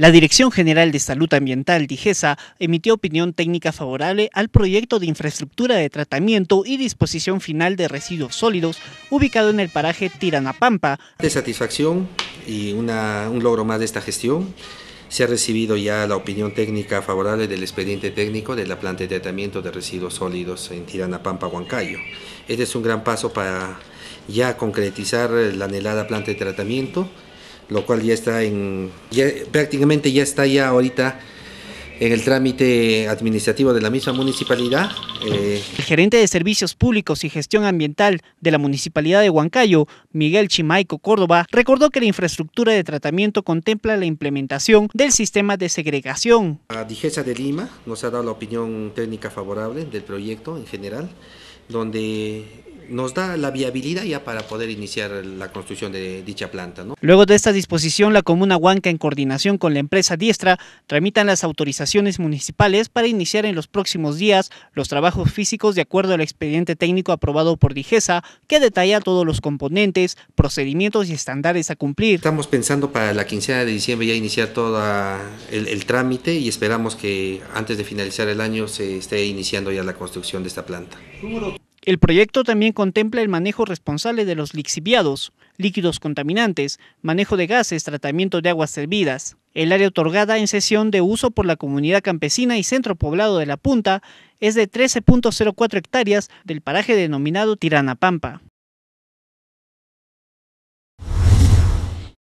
La Dirección General de Salud Ambiental, DIGESA, emitió opinión técnica favorable al proyecto de infraestructura de tratamiento y disposición final de residuos sólidos ubicado en el paraje Tiranapampa. De satisfacción y un logro más de esta gestión. Se ha recibido ya la opinión técnica favorable del expediente técnico de la planta de tratamiento de residuos sólidos en Tiranapampa, Huancayo. Este es un gran paso para ya concretizar la anhelada planta de tratamiento lo cual ya está en, prácticamente ya está ya ahorita en el trámite administrativo de la misma municipalidad. Eh. El gerente de Servicios Públicos y Gestión Ambiental de la Municipalidad de Huancayo, Miguel Chimaico Córdoba, recordó que la infraestructura de tratamiento contempla la implementación del sistema de segregación. La Dijesa de Lima nos ha dado la opinión técnica favorable del proyecto en general, donde nos da la viabilidad ya para poder iniciar la construcción de dicha planta. ¿no? Luego de esta disposición, la Comuna Huanca, en coordinación con la empresa Diestra, tramitan las autorizaciones municipales para iniciar en los próximos días los trabajos físicos de acuerdo al expediente técnico aprobado por Digesa, que detalla todos los componentes, procedimientos y estándares a cumplir. Estamos pensando para la quincena de diciembre ya iniciar todo el trámite y esperamos que antes de finalizar el año se esté iniciando ya la construcción de esta planta. El proyecto también contempla el manejo responsable de los lixiviados, líquidos contaminantes, manejo de gases, tratamiento de aguas servidas. El área otorgada en sesión de uso por la comunidad campesina y centro poblado de La Punta es de 13.04 hectáreas del paraje denominado Tirana Pampa.